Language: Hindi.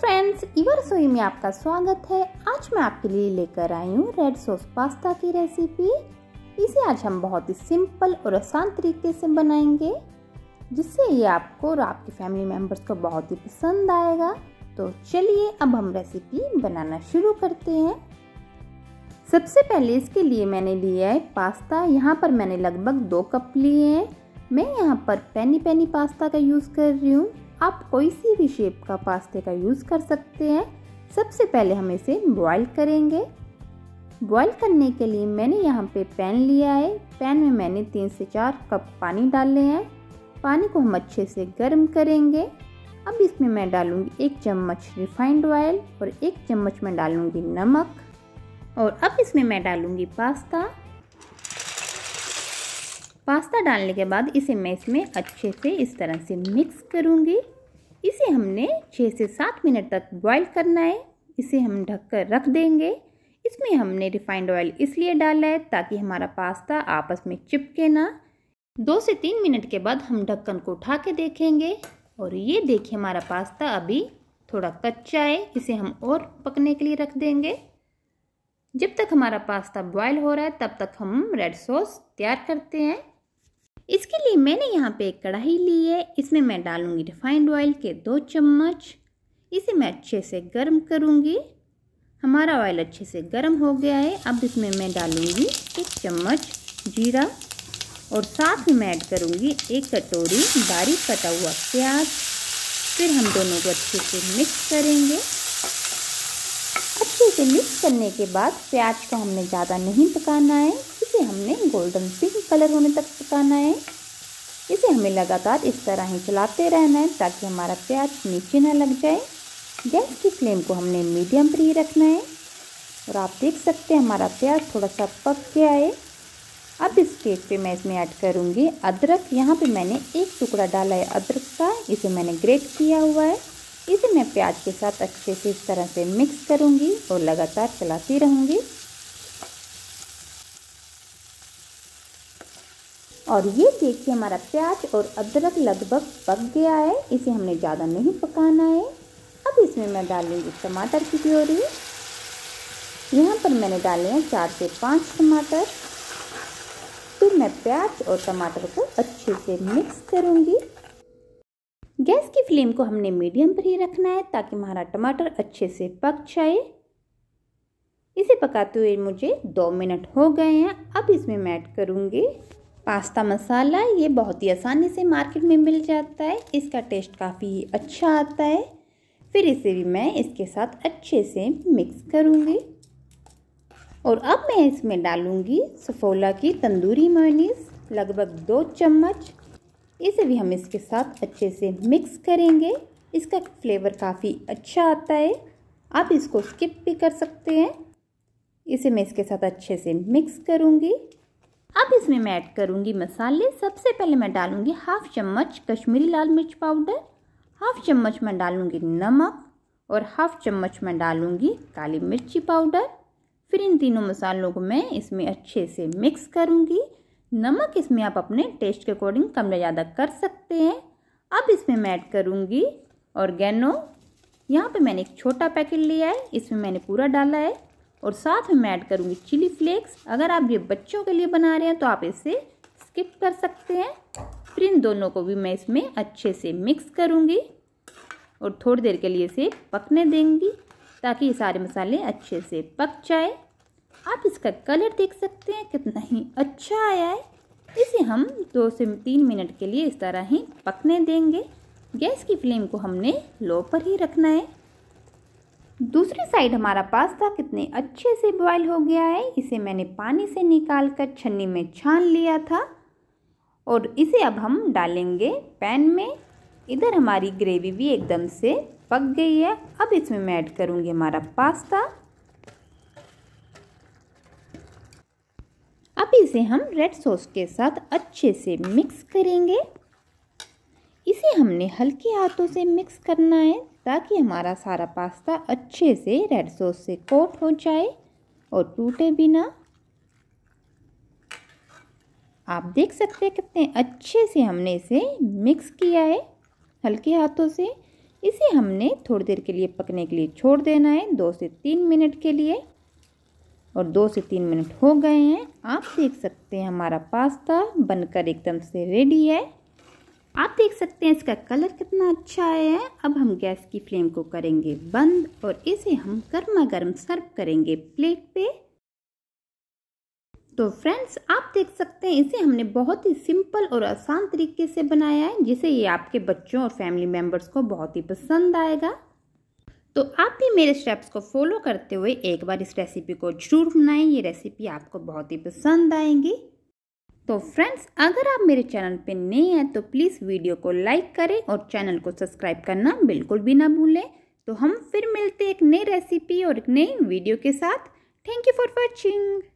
फ्रेंड्स इवर सोई में आपका स्वागत है आज मैं आपके लिए लेकर आई हूँ रेड सॉस पास्ता की रेसिपी इसे आज हम बहुत ही सिंपल और आसान तरीके से बनाएंगे जिससे ये आपको और आपके फैमिली मेम्बर्स को बहुत ही पसंद आएगा तो चलिए अब हम रेसिपी बनाना शुरू करते हैं सबसे पहले इसके लिए मैंने लिया है पास्ता यहाँ पर मैंने लगभग दो कप लिए हैं मैं यहाँ पर पैनी पैनी पास्ता का यूज़ कर रही हूँ आप कोई सी भी शेप का पास्ते का यूज़ कर सकते हैं सबसे पहले हम इसे बॉईल करेंगे बॉईल करने के लिए मैंने यहाँ पे पैन लिया है पैन में मैंने तीन से चार कप पानी डाले हैं पानी को हम अच्छे से गर्म करेंगे अब इसमें मैं डालूँगी एक चम्मच रिफाइंड ऑयल और एक चम्मच में डालूँगी नमक और अब इसमें मैं डालूँगी पास्ता पास्ता डालने के बाद इसे मैं इसमें अच्छे से इस तरह से मिक्स करूँगी इसे हमने छः से सात मिनट तक बॉईल करना है इसे हम ढककर रख देंगे इसमें हमने रिफाइंड ऑयल इसलिए डाला है ताकि हमारा पास्ता आपस में चिपके ना दो से तीन मिनट के बाद हम ढक्कन को उठा के देखेंगे और ये देखिए हमारा पास्ता अभी थोड़ा कच्चा है इसे हम और पकने के लिए रख देंगे जब तक हमारा पास्ता बॉयल हो रहा है तब तक हम रेड सॉस तैयार करते हैं इसके लिए मैंने यहाँ पे एक कढ़ाई ली है इसमें मैं डालूँगी रिफाइंड ऑयल के दो चम्मच इसे मैं अच्छे से गर्म करूँगी हमारा ऑयल अच्छे से गर्म हो गया है अब इसमें मैं डालूँगी एक चम्मच जीरा और साथ ही मैं ऐड करूँगी एक कटोरी बारीक कटा हुआ प्याज फिर हम दोनों को अच्छे से मिक्स करेंगे अच्छे से मिक्स करने के बाद प्याज को हमने ज़्यादा नहीं पकाना है इसे हमने गोल्डन पिंक कलर होने तक पकाना है इसे हमें लगातार इस तरह ही चलाते रहना है ताकि हमारा प्याज नीचे ना लग जाए गैस की फ्लेम को हमने मीडियम पर ही रखना है और आप देख सकते हैं हमारा प्याज थोड़ा सा पक गया है अब इस केक पे मैं इसमें ऐड करूँगी अदरक यहाँ पे मैंने एक टुकड़ा डाला है अदरक का इसे मैंने ग्रेट किया हुआ है इसे मैं प्याज के साथ अच्छे से इस तरह से मिक्स करूँगी और लगातार चलाती रहूँगी और ये देखिए हमारा प्याज और अदरक लगभग पक गया है इसे हमने ज़्यादा नहीं पकाना है अब इसमें मैं डालूँगी टमाटर की प्योरी यहाँ पर मैंने डाले हैं चार से पाँच टमाटर फिर मैं प्याज और टमाटर को अच्छे से मिक्स करूँगी गैस की फ्लेम को हमने मीडियम पर ही रखना है ताकि हमारा टमाटर अच्छे से पक जाए इसे पकाते हुए मुझे दो मिनट हो गए हैं अब इसमें मैं ऐड करूँगी पास्ता मसाला ये बहुत ही आसानी से मार्केट में मिल जाता है इसका टेस्ट काफ़ी अच्छा आता है फिर इसे भी मैं इसके साथ अच्छे से मिक्स करूँगी और अब मैं इसमें डालूँगी सफोला की तंदूरी मोनीस लगभग दो चम्मच इसे भी हम इसके साथ अच्छे से मिक्स करेंगे इसका फ्लेवर काफ़ी अच्छा आता है आप इसको स्किप भी कर सकते हैं इसे मैं इसके साथ अच्छे से मिक्स करूँगी अब इसमें मैं ऐड करूँगी मसाले सबसे पहले मैं डालूँगी हाफ चम्मच कश्मीरी लाल मिर्च पाउडर हाफ चम्मच मैं डालूँगी नमक और हाफ चम्मच मैं डालूँगी काली मिर्ची पाउडर फिर इन तीनों मसालों को मैं इसमें अच्छे से मिक्स करूँगी नमक इसमें आप अपने टेस्ट के अकॉर्डिंग कम या ज़्यादा कर सकते हैं अब इसमें मैं ऐड करूँगी और गैनो यहाँ पर मैंने एक छोटा पैकेट लिया है इसमें मैंने पूरा डाला है और साथ में मैं ऐड करूँगी चिली फ्लेक्स अगर आप ये बच्चों के लिए बना रहे हैं तो आप इसे स्किप कर सकते हैं फिर इन दोनों को भी मैं इसमें अच्छे से मिक्स करूँगी और थोड़ी देर के लिए इसे पकने देंगी ताकि ये सारे मसाले अच्छे से पक जाए आप इसका कलर देख सकते हैं कितना ही अच्छा आया है इसे हम दो से तीन मिनट के लिए इस तरह ही पकने देंगे गैस की फ्लेम को हमने लो पर ही रखना है दूसरी साइड हमारा पास्ता कितने अच्छे से बॉयल हो गया है इसे मैंने पानी से निकाल कर छन्नी में छान लिया था और इसे अब हम डालेंगे पैन में इधर हमारी ग्रेवी भी एकदम से पक गई है अब इसमें मैं ऐड करूँगी हमारा पास्ता अब इसे हम रेड सॉस के साथ अच्छे से मिक्स करेंगे इसे हमने हल्के हाथों से मिक्स करना है ताकि हमारा सारा पास्ता अच्छे से रेड सॉस से कोट हो जाए और टूटे भी ना आप देख सकते हैं कितने अच्छे से हमने इसे मिक्स किया है हल्के हाथों से इसे हमने थोड़ी देर के लिए पकने के लिए छोड़ देना है दो से तीन मिनट के लिए और दो से तीन मिनट हो गए हैं आप देख सकते हैं हमारा पास्ता बनकर एकदम से रेडी है आप देख सकते हैं इसका कलर कितना अच्छा है अब हम गैस की फ्लेम को करेंगे बंद और इसे हम गर्मा गर्म सर्व करेंगे प्लेट पे तो फ्रेंड्स आप देख सकते हैं इसे हमने बहुत ही सिंपल और आसान तरीके से बनाया है जिसे ये आपके बच्चों और फैमिली मेम्बर्स को बहुत ही पसंद आएगा तो आप भी मेरे स्टेप्स को फॉलो करते हुए एक बार इस रेसिपी को जरूर बनाएं ये रेसिपी आपको बहुत ही पसंद आएंगी तो फ्रेंड्स अगर आप मेरे चैनल पे नए हैं तो प्लीज़ वीडियो को लाइक करें और चैनल को सब्सक्राइब करना बिल्कुल भी ना भूलें तो हम फिर मिलते एक नई रेसिपी और एक नई वीडियो के साथ थैंक यू फॉर वॉचिंग